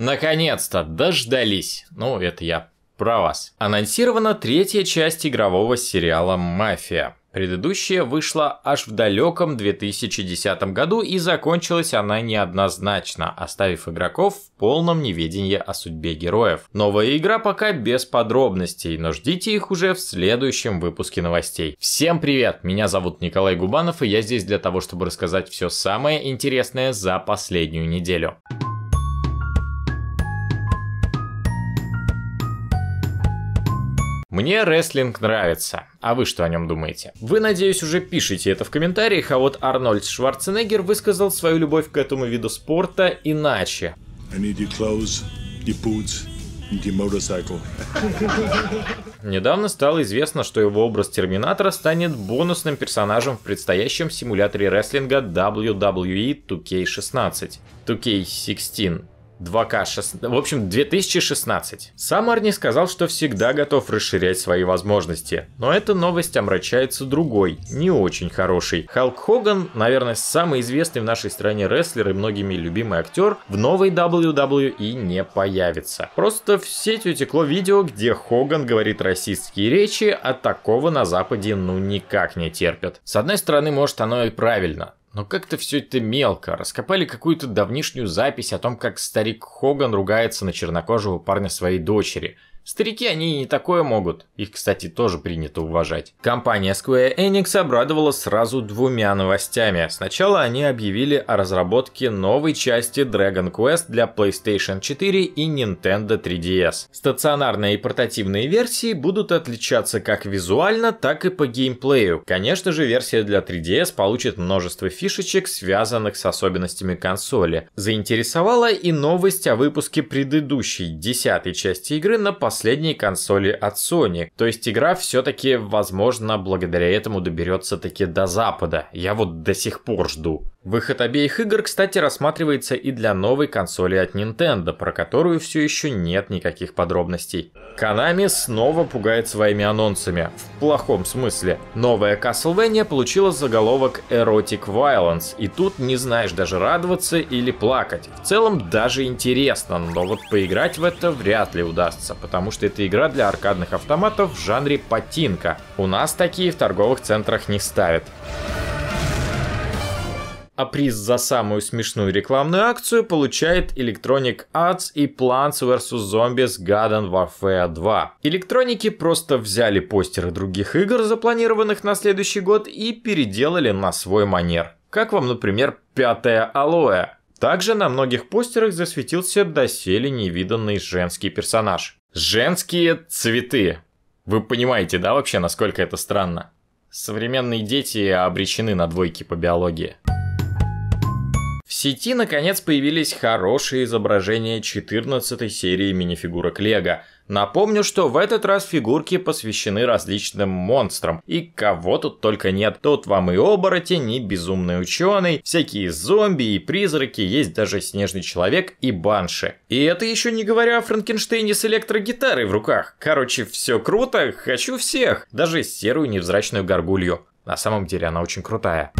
Наконец-то дождались. Ну, это я про вас. Анонсирована третья часть игрового сериала «Мафия». Предыдущая вышла аж в далеком 2010 году и закончилась она неоднозначно, оставив игроков в полном неведении о судьбе героев. Новая игра пока без подробностей, но ждите их уже в следующем выпуске новостей. Всем привет, меня зовут Николай Губанов и я здесь для того, чтобы рассказать все самое интересное за последнюю неделю. Мне рестлинг нравится. А вы что о нем думаете? Вы, надеюсь, уже пишете это в комментариях, а вот Арнольд Шварценеггер высказал свою любовь к этому виду спорта иначе. Недавно стало известно, что его образ Терминатора станет бонусным персонажем в предстоящем симуляторе рестлинга WWE 2K16. 2K16. 2К, в общем, 2016. Сам Арни сказал, что всегда готов расширять свои возможности, но эта новость омрачается другой, не очень хороший. Халк Хоган, наверное, самый известный в нашей стране рестлер и многими любимый актер, в новой WWE не появится. Просто в сеть утекло видео, где Хоган говорит расистские речи, а такого на Западе ну никак не терпят. С одной стороны, может оно и правильно. Но как-то все это мелко. Раскопали какую-то давнишнюю запись о том, как старик Хоган ругается на чернокожего парня своей дочери – Старики они и такое могут. Их, кстати, тоже принято уважать. Компания Square Enix обрадовала сразу двумя новостями. Сначала они объявили о разработке новой части Dragon Quest для PlayStation 4 и Nintendo 3DS. Стационарные и портативные версии будут отличаться как визуально, так и по геймплею. Конечно же, версия для 3DS получит множество фишечек, связанных с особенностями консоли. Заинтересовала и новость о выпуске предыдущей, десятой части игры на последней консоли от Sony. То есть игра все-таки, возможно, благодаря этому доберется таки до Запада. Я вот до сих пор жду. Выход обеих игр, кстати, рассматривается и для новой консоли от Nintendo, про которую все еще нет никаких подробностей. Konami снова пугает своими анонсами, в плохом смысле. Новая Castlevania получила заголовок Erotic Violence, и тут не знаешь даже радоваться или плакать. В целом даже интересно, но вот поиграть в это вряд ли удастся, потому что это игра для аркадных автоматов в жанре патинка. У нас такие в торговых центрах не ставят а приз за самую смешную рекламную акцию получает Electronic Arts и Plants vs. Zombies Garden Warfare 2. Электроники просто взяли постеры других игр, запланированных на следующий год, и переделали на свой манер. Как вам, например, пятая алоэ. Также на многих постерах засветился доселе невиданный женский персонаж. Женские цветы. Вы понимаете, да, вообще, насколько это странно? Современные дети обречены на двойки по биологии сети наконец появились хорошие изображения 14 серии минифигурок Лего. Напомню, что в этот раз фигурки посвящены различным монстрам, и кого тут только нет. Тут вам и оборотень, и безумный ученый, всякие зомби и призраки, есть даже снежный человек и банши. И это еще не говоря о Франкенштейне с электрогитарой в руках. Короче, все круто, хочу всех, даже серую невзрачную горгулью. На самом деле она очень крутая.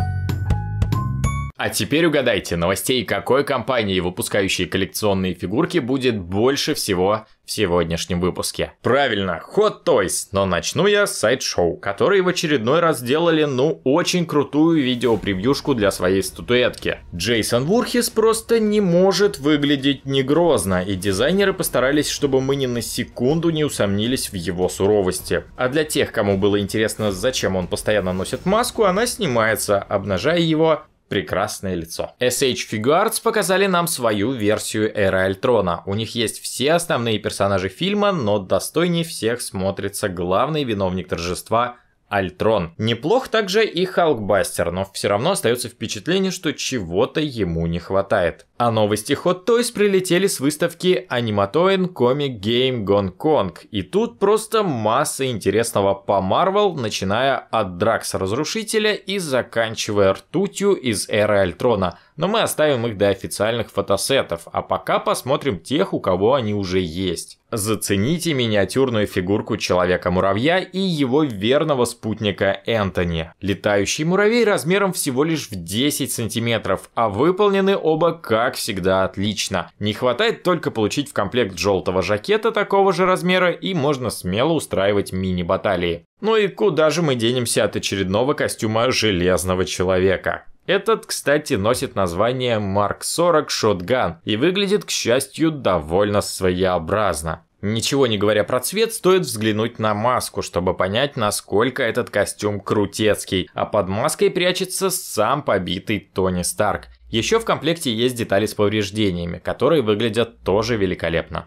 А теперь угадайте, новостей какой компании, выпускающей коллекционные фигурки, будет больше всего в сегодняшнем выпуске. Правильно, Hot Toys, но начну я с сайт-шоу, которые в очередной раз сделали ну очень крутую видеопревьюшку для своей статуэтки. Джейсон Вурхис просто не может выглядеть негрозно, и дизайнеры постарались, чтобы мы ни на секунду не усомнились в его суровости. А для тех, кому было интересно, зачем он постоянно носит маску, она снимается, обнажая его прекрасное лицо. SH Figuarts показали нам свою версию Эры Альтрона. У них есть все основные персонажи фильма, но достойнее всех смотрится главный виновник торжества Альтрон. Неплох также и Халкбастер, но все равно остается впечатление, что чего-то ему не хватает. А новости Hot Toys прилетели с выставки Animatoin Comic Game Gone Kong. И тут просто масса интересного по Marvel, начиная от Дракса Разрушителя и заканчивая ртутью из Эры Альтрона. Но мы оставим их до официальных фотосетов, а пока посмотрим тех, у кого они уже есть. Зацените миниатюрную фигурку Человека-муравья и его верного спутника Энтони. Летающий муравей размером всего лишь в 10 сантиметров, а выполнены оба как как всегда, отлично. Не хватает только получить в комплект желтого жакета такого же размера, и можно смело устраивать мини-баталии. Ну и куда же мы денемся от очередного костюма Железного Человека? Этот, кстати, носит название Mark 40 Shotgun и выглядит, к счастью, довольно своеобразно. Ничего не говоря про цвет, стоит взглянуть на маску, чтобы понять, насколько этот костюм крутецкий, а под маской прячется сам побитый Тони Старк. Еще в комплекте есть детали с повреждениями, которые выглядят тоже великолепно.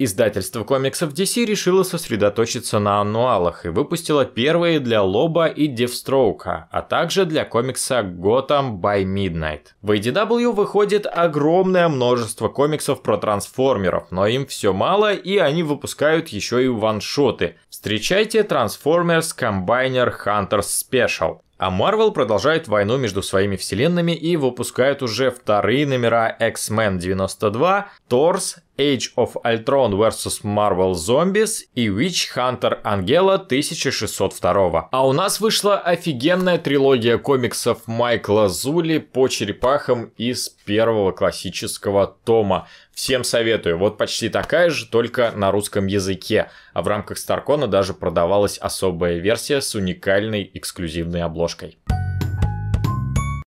Издательство комиксов DC решило сосредоточиться на аннуалах и выпустило первые для Лоба и Девстроука, а также для комикса Gotham by Midnight. В ADW выходит огромное множество комиксов про трансформеров, но им все мало и они выпускают еще и ваншоты. Встречайте Transformers Combiner Hunters Special. А Marvel продолжает войну между своими вселенными и выпускает уже вторые номера X-Men 92, Торс Age of Ultron vs. Marvel Zombies и Witch Hunter Angela 1602. А у нас вышла офигенная трилогия комиксов Майкла Зули по черепахам из первого классического тома. Всем советую. Вот почти такая же, только на русском языке. А в рамках Старкона даже продавалась особая версия с уникальной эксклюзивной обложкой.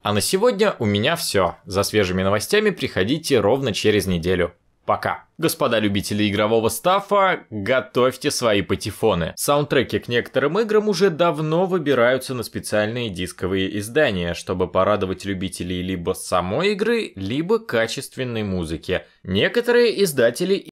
А на сегодня у меня все. За свежими новостями приходите ровно через неделю. Пока. Господа любители игрового стафа, готовьте свои патефоны. Саундтреки к некоторым играм уже давно выбираются на специальные дисковые издания, чтобы порадовать любителей либо самой игры, либо качественной музыки. Некоторые издатели